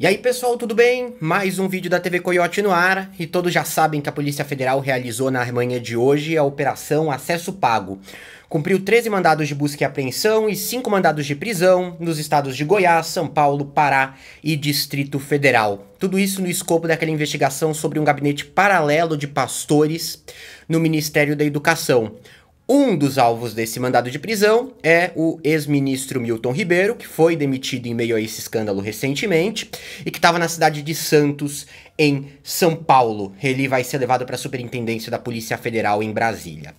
E aí pessoal, tudo bem? Mais um vídeo da TV Coyote no ar, e todos já sabem que a Polícia Federal realizou na manhã de hoje a Operação Acesso Pago. Cumpriu 13 mandados de busca e apreensão e 5 mandados de prisão nos estados de Goiás, São Paulo, Pará e Distrito Federal. Tudo isso no escopo daquela investigação sobre um gabinete paralelo de pastores no Ministério da Educação. Um dos alvos desse mandado de prisão é o ex-ministro Milton Ribeiro, que foi demitido em meio a esse escândalo recentemente e que estava na cidade de Santos, em São Paulo. Ele vai ser levado para a Superintendência da Polícia Federal em Brasília.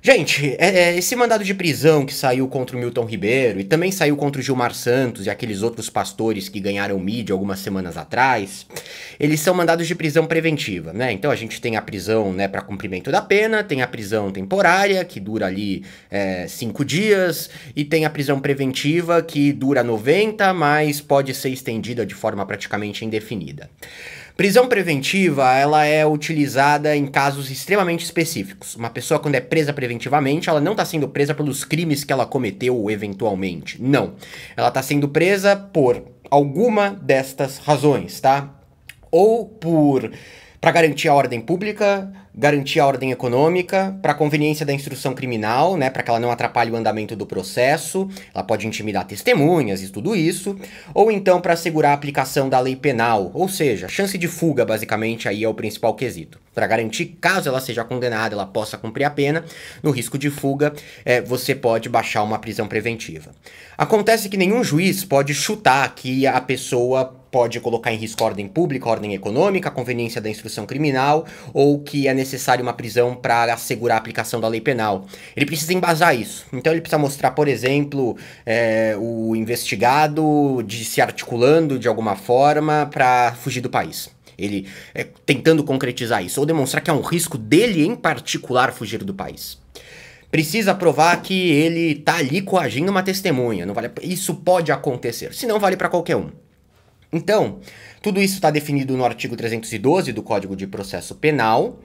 Gente, é, é, esse mandado de prisão que saiu contra o Milton Ribeiro e também saiu contra o Gilmar Santos e aqueles outros pastores que ganharam mídia algumas semanas atrás, eles são mandados de prisão preventiva, né? Então a gente tem a prisão né, para cumprimento da pena, tem a prisão temporária, que dura ali é, cinco dias, e tem a prisão preventiva, que dura 90, mas pode ser estendida de forma praticamente indefinida. Prisão preventiva, ela é utilizada em casos extremamente específicos. Uma pessoa quando é presa preventivamente, ela não está sendo presa pelos crimes que ela cometeu eventualmente. Não. Ela está sendo presa por alguma destas razões, tá? Ou por para garantir a ordem pública, garantir a ordem econômica, para a conveniência da instrução criminal, né, para que ela não atrapalhe o andamento do processo, ela pode intimidar testemunhas e tudo isso, ou então para assegurar a aplicação da lei penal, ou seja, chance de fuga basicamente aí é o principal quesito. Para garantir, caso ela seja condenada, ela possa cumprir a pena, no risco de fuga, é, você pode baixar uma prisão preventiva. Acontece que nenhum juiz pode chutar que a pessoa pode colocar em risco a ordem pública, a ordem econômica, a conveniência da instrução criminal ou que é necessário uma prisão para assegurar a aplicação da lei penal. Ele precisa embasar isso. Então ele precisa mostrar, por exemplo, é, o investigado de se articulando de alguma forma para fugir do país. Ele é, tentando concretizar isso ou demonstrar que é um risco dele em particular fugir do país precisa provar que ele está ali coagindo uma testemunha. Não vale, isso pode acontecer. Se não vale para qualquer um. Então, tudo isso está definido no artigo 312 do Código de Processo Penal.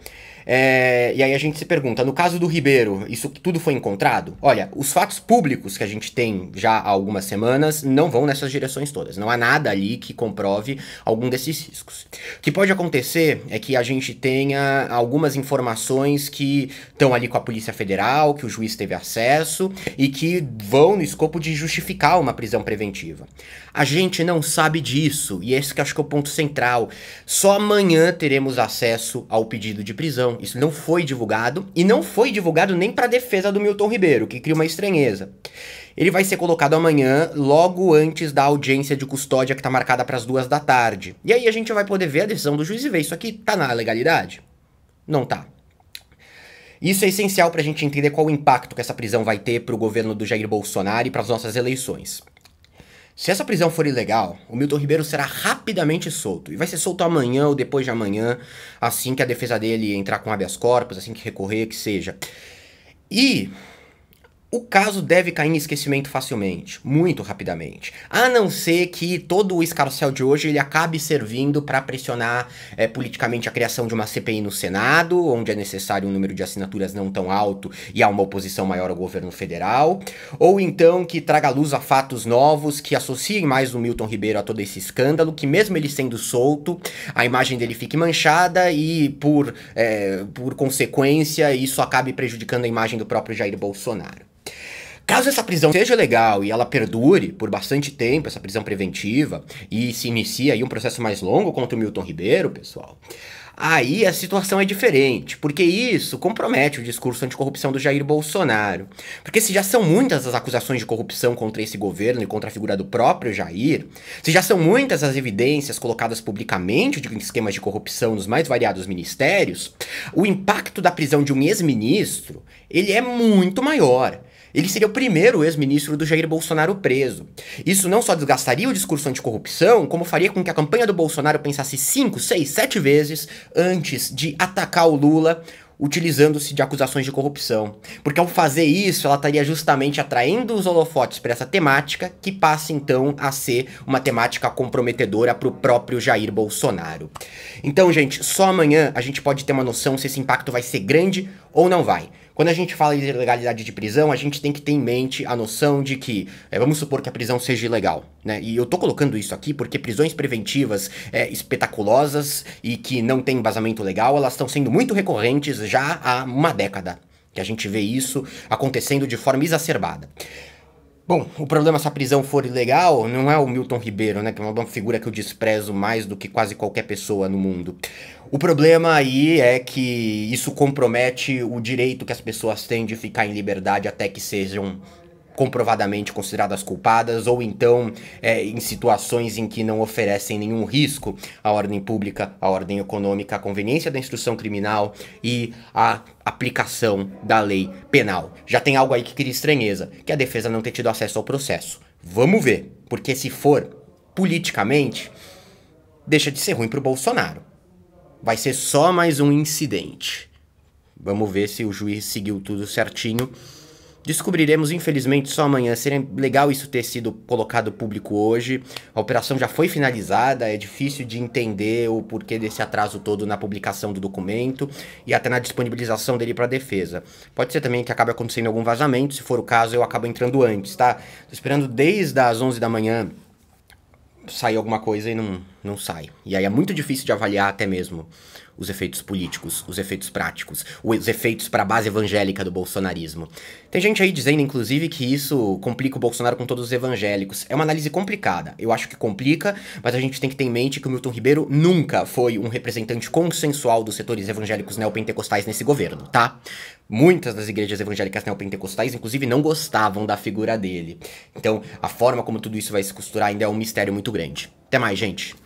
É, e aí a gente se pergunta, no caso do Ribeiro, isso tudo foi encontrado? Olha, os fatos públicos que a gente tem já há algumas semanas não vão nessas direções todas. Não há nada ali que comprove algum desses riscos. O que pode acontecer é que a gente tenha algumas informações que estão ali com a Polícia Federal, que o juiz teve acesso e que vão no escopo de justificar uma prisão preventiva. A gente não sabe disso, e esse que acho que é o ponto central. Só amanhã teremos acesso ao pedido de prisão isso não foi divulgado e não foi divulgado nem para defesa do Milton Ribeiro, que cria uma estranheza. Ele vai ser colocado amanhã, logo antes da audiência de custódia que tá marcada para as duas da tarde. E aí a gente vai poder ver a decisão do juiz e ver isso aqui tá na legalidade? Não tá. Isso é essencial para a gente entender qual o impacto que essa prisão vai ter para o governo do Jair Bolsonaro e para as nossas eleições. Se essa prisão for ilegal, o Milton Ribeiro será rapidamente solto. E vai ser solto amanhã ou depois de amanhã, assim que a defesa dele entrar com habeas corpus, assim que recorrer, que seja. E o caso deve cair em esquecimento facilmente, muito rapidamente. A não ser que todo o escarcel de hoje ele acabe servindo para pressionar é, politicamente a criação de uma CPI no Senado, onde é necessário um número de assinaturas não tão alto e há uma oposição maior ao governo federal, ou então que traga luz a fatos novos que associem mais o Milton Ribeiro a todo esse escândalo, que mesmo ele sendo solto, a imagem dele fique manchada e, por, é, por consequência, isso acabe prejudicando a imagem do próprio Jair Bolsonaro. Caso essa prisão seja legal e ela perdure por bastante tempo, essa prisão preventiva, e se inicia aí um processo mais longo contra o Milton Ribeiro, pessoal, aí a situação é diferente, porque isso compromete o discurso anticorrupção do Jair Bolsonaro. Porque se já são muitas as acusações de corrupção contra esse governo e contra a figura do próprio Jair, se já são muitas as evidências colocadas publicamente de esquemas de corrupção nos mais variados ministérios, o impacto da prisão de um ex-ministro, ele é muito maior. Ele seria o primeiro ex-ministro do Jair Bolsonaro preso. Isso não só desgastaria o discurso anticorrupção, como faria com que a campanha do Bolsonaro pensasse 5, 6, 7 vezes antes de atacar o Lula utilizando-se de acusações de corrupção. Porque ao fazer isso, ela estaria justamente atraindo os holofotes para essa temática, que passa então a ser uma temática comprometedora para o próprio Jair Bolsonaro. Então, gente, só amanhã a gente pode ter uma noção se esse impacto vai ser grande ou não vai. Quando a gente fala de ilegalidade de prisão, a gente tem que ter em mente a noção de que, é, vamos supor que a prisão seja ilegal, né? E eu tô colocando isso aqui porque prisões preventivas é, espetaculosas e que não têm embasamento legal, elas estão sendo muito recorrentes já há uma década. Que a gente vê isso acontecendo de forma exacerbada. Bom, o problema se a prisão for ilegal não é o Milton Ribeiro, né? Que é uma figura que eu desprezo mais do que quase qualquer pessoa no mundo. O problema aí é que isso compromete o direito que as pessoas têm de ficar em liberdade até que sejam comprovadamente consideradas culpadas ou então é, em situações em que não oferecem nenhum risco à ordem pública, à ordem econômica, à conveniência da instrução criminal e à aplicação da lei penal. Já tem algo aí que cria estranheza, que é a defesa não ter tido acesso ao processo. Vamos ver, porque se for politicamente, deixa de ser ruim para o Bolsonaro. Vai ser só mais um incidente. Vamos ver se o juiz seguiu tudo certinho Descobriremos, infelizmente, só amanhã. Seria legal isso ter sido colocado público hoje. A operação já foi finalizada, é difícil de entender o porquê desse atraso todo na publicação do documento e até na disponibilização dele para a defesa. Pode ser também que acabe acontecendo algum vazamento, se for o caso, eu acabo entrando antes, tá? Tô esperando desde as 11 da manhã sair alguma coisa e não, não sai. E aí é muito difícil de avaliar até mesmo os efeitos políticos, os efeitos práticos, os efeitos para a base evangélica do bolsonarismo. Tem gente aí dizendo, inclusive, que isso complica o Bolsonaro com todos os evangélicos. É uma análise complicada. Eu acho que complica, mas a gente tem que ter em mente que o Milton Ribeiro nunca foi um representante consensual dos setores evangélicos neopentecostais nesse governo, tá? Muitas das igrejas evangélicas neopentecostais, inclusive, não gostavam da figura dele. Então, a forma como tudo isso vai se costurar ainda é um mistério muito grande. Até mais, gente.